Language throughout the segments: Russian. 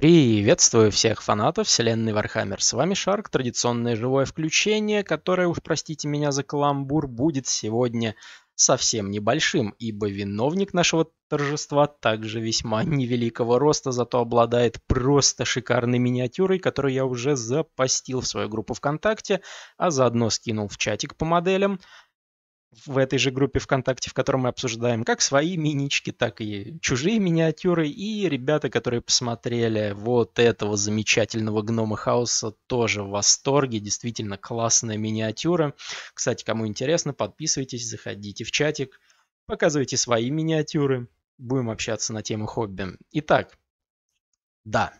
Приветствую всех фанатов вселенной Вархаммер, с вами Шарк, традиционное живое включение, которое, уж простите меня за каламбур, будет сегодня совсем небольшим, ибо виновник нашего торжества также весьма невеликого роста, зато обладает просто шикарной миниатюрой, которую я уже запостил в свою группу ВКонтакте, а заодно скинул в чатик по моделям в этой же группе ВКонтакте, в которой мы обсуждаем как свои минички, так и чужие миниатюры. И ребята, которые посмотрели вот этого замечательного гнома хаоса, тоже в восторге. Действительно классная миниатюра. Кстати, кому интересно, подписывайтесь, заходите в чатик, показывайте свои миниатюры. Будем общаться на тему хобби. Итак, да,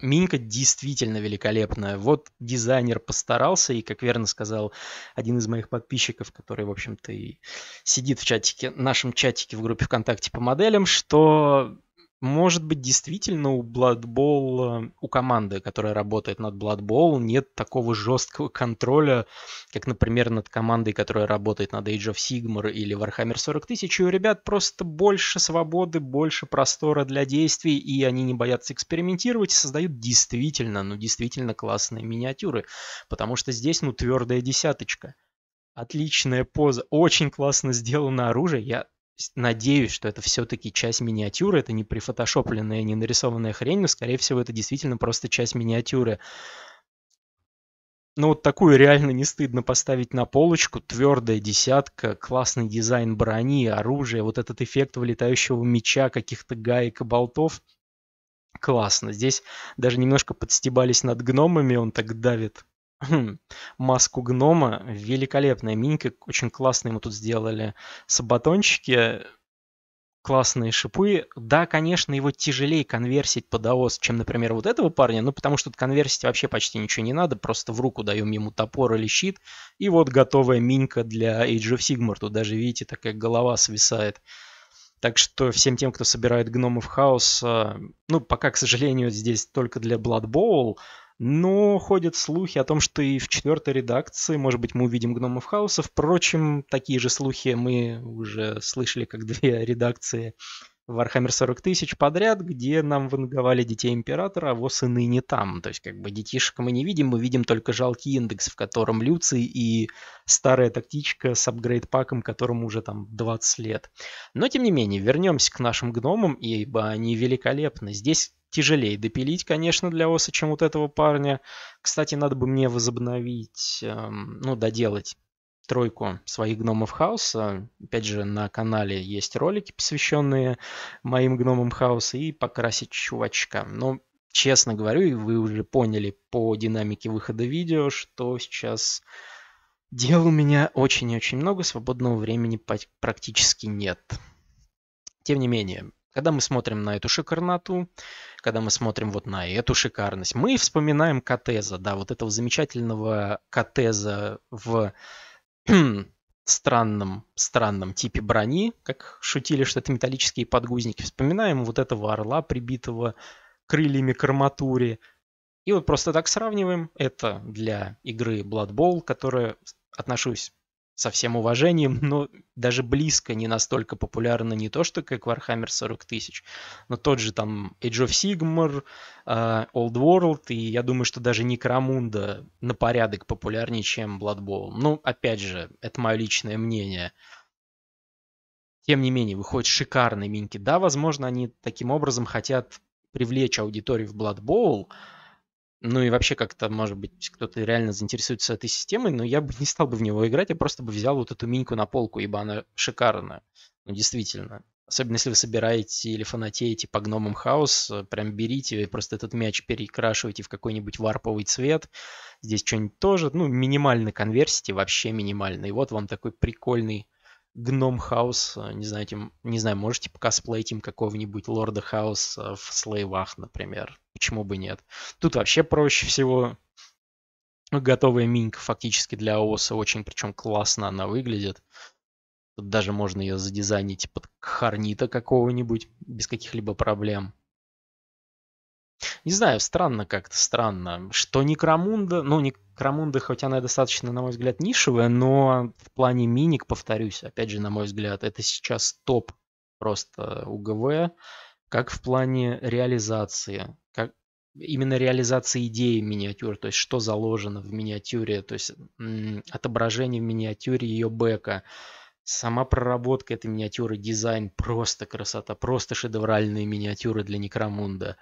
Минька действительно великолепная. Вот дизайнер постарался, и, как верно сказал один из моих подписчиков, который, в общем-то, и сидит в чатике, нашем чатике в группе ВКонтакте по моделям, что может быть, действительно у Blood Bowl, э, у команды, которая работает над Blood Bowl, нет такого жесткого контроля, как, например, над командой, которая работает над Age of Sigmar или Warhammer 40 тысяч. И у ребят просто больше свободы, больше простора для действий, и они не боятся экспериментировать и создают действительно, ну действительно классные миниатюры. Потому что здесь, ну, твердая десяточка. Отличная поза, очень классно сделано оружие. Я надеюсь, что это все-таки часть миниатюры, это не прифотошопленная, не нарисованная хрень, но, скорее всего, это действительно просто часть миниатюры. Ну, вот такую реально не стыдно поставить на полочку. Твердая десятка, классный дизайн брони, оружия, вот этот эффект вылетающего меча, каких-то гаек и болтов. Классно. Здесь даже немножко подстебались над гномами, он так давит Хм, маску гнома. Великолепная минька, очень классно ему тут сделали сабатончики, классные шипы. Да, конечно, его тяжелее конверсить под АОС, чем, например, вот этого парня, ну потому что тут конверсить вообще почти ничего не надо, просто в руку даем ему топор или щит, и вот готовая минька для Age of Sigmar. Тут даже, видите, такая голова свисает. Так что всем тем, кто собирает гномов хаос, ну, пока, к сожалению, здесь только для Blood Bowl, но ходят слухи о том, что и в четвертой редакции, может быть, мы увидим гномов хаоса. Впрочем, такие же слухи мы уже слышали, как две редакции Warhammer 40 тысяч подряд, где нам ванговали детей императора, а его сыны не там. То есть, как бы детишек мы не видим, мы видим только жалкий индекс, в котором Люций и старая тактичка с апгрейд-паком, которому уже там 20 лет. Но, тем не менее, вернемся к нашим гномам, ибо они великолепны. Здесь тяжелее допилить, конечно, для оса, чем вот этого парня. Кстати, надо бы мне возобновить, эм, ну, доделать тройку своих гномов хаоса. Опять же, на канале есть ролики, посвященные моим гномам хаоса, и покрасить чувачка. Но, честно говорю, и вы уже поняли по динамике выхода видео, что сейчас дел у меня очень и очень много, свободного времени практически нет. Тем не менее, когда мы смотрим на эту шикарноту, когда мы смотрим вот на эту шикарность, мы вспоминаем Катеза, да, вот этого замечательного Катеза в странном, странном типе брони, как шутили, что это металлические подгузники. Вспоминаем вот этого орла, прибитого крыльями к арматуре. И вот просто так сравниваем это для игры Blood Bowl, которая, отношусь со всем уважением, но даже близко не настолько популярна, не то, что как Warhammer 40 тысяч, но тот же там Age of Sigmar, э, Old World, и я думаю, что даже Некромунда на порядок популярнее, чем Blood Bowl. Ну, опять же, это мое личное мнение. Тем не менее, выходят шикарные минки. Да, возможно, они таким образом хотят привлечь аудиторию в Blood Bowl, ну и вообще как-то, может быть, кто-то реально заинтересуется этой системой, но я бы не стал бы в него играть, я просто бы взял вот эту миньку на полку, ибо она шикарная. Ну, действительно. Особенно если вы собираете или фанатеете по гномам хаос, э, прям берите и просто этот мяч перекрашивайте в какой-нибудь варповый цвет. Здесь что-нибудь тоже, ну, минимально конверсите, вообще минимально. И вот вам такой прикольный Гном Хаус, э, не знаете, не знаю, можете покосплеить им какого-нибудь Лорда Хаус в слейвах, например. Почему бы нет? Тут вообще проще всего. Готовая минька фактически для ООСа очень, причем классно она выглядит. Тут даже можно ее задизайнить под Харнита какого-нибудь без каких-либо проблем. Не знаю, странно как-то, странно, что Некромунда, ну, Некромунда, хоть она достаточно, на мой взгляд, нишевая, но в плане миник, повторюсь, опять же, на мой взгляд, это сейчас топ просто УГВ, как в плане реализации, как именно реализации идеи миниатюр, то есть что заложено в миниатюре, то есть отображение в миниатюре ее бэка, Сама проработка этой миниатюры, дизайн, просто красота, просто шедевральные миниатюры для Некромунда.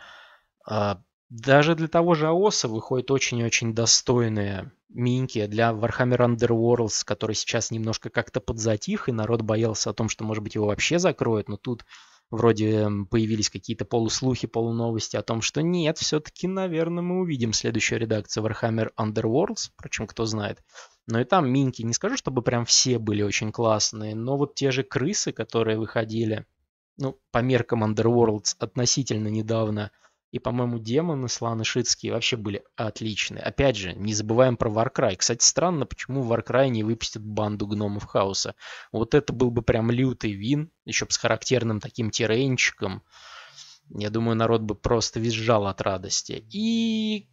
А, даже для того же АОСа выходят очень очень достойные миньки для Warhammer Underworlds, который сейчас немножко как-то подзатих, и народ боялся о том, что, может быть, его вообще закроют, но тут вроде появились какие-то полуслухи, полуновости о том, что нет, все-таки, наверное, мы увидим следующую редакцию Warhammer Underworlds, причем кто знает. Но ну и там минки, не скажу, чтобы прям все были очень классные, но вот те же крысы, которые выходили, ну, по меркам Underworlds относительно недавно – и, по-моему, демоны сланышитские вообще были отличные. Опять же, не забываем про Warcry. Кстати, странно, почему Warcry не выпустят банду гномов хаоса. Вот это был бы прям лютый вин, еще бы с характерным таким терренчиком. Я думаю, народ бы просто визжал от радости. И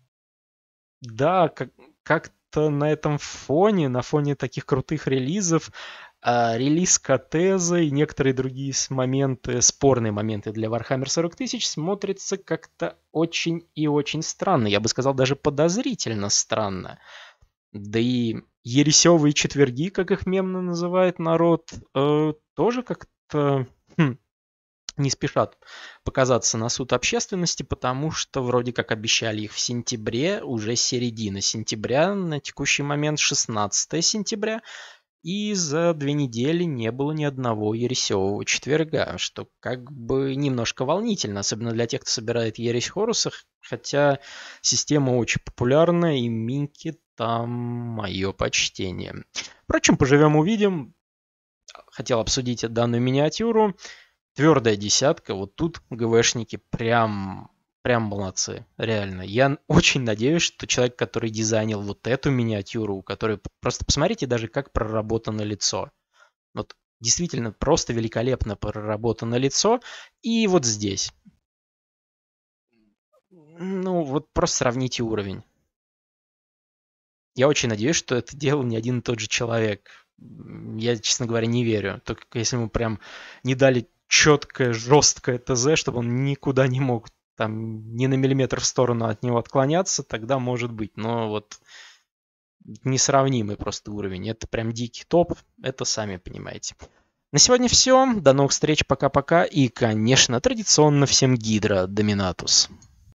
да, как-то на этом фоне, на фоне таких крутых релизов, а, релиз Катеза и некоторые другие моменты, спорные моменты для Warhammer 40 тысяч смотрится как-то очень и очень странно. Я бы сказал, даже подозрительно странно. Да и ересевые четверги, как их мемно называет народ, э, тоже как-то хм, не спешат показаться на суд общественности, потому что вроде как обещали их в сентябре, уже середина сентября, на текущий момент 16 сентября, и за две недели не было ни одного ересевого четверга, что как бы немножко волнительно, особенно для тех, кто собирает ересь хорусах, хотя система очень популярна, и Минки там мое почтение. Впрочем, поживем-увидим. Хотел обсудить данную миниатюру. Твердая десятка, вот тут ГВшники прям прям молодцы, реально. Я очень надеюсь, что человек, который дизайнил вот эту миниатюру, который... Просто посмотрите даже, как проработано лицо. Вот действительно просто великолепно проработано лицо. И вот здесь. Ну, вот просто сравните уровень. Я очень надеюсь, что это делал не один и тот же человек. Я, честно говоря, не верю. Только если ему прям не дали четкое, жесткое ТЗ, чтобы он никуда не мог там не на миллиметр в сторону от него отклоняться, тогда может быть. Но вот несравнимый просто уровень. Это прям дикий топ, это сами понимаете. На сегодня все. До новых встреч, пока-пока. И, конечно, традиционно всем гидро Доминатус.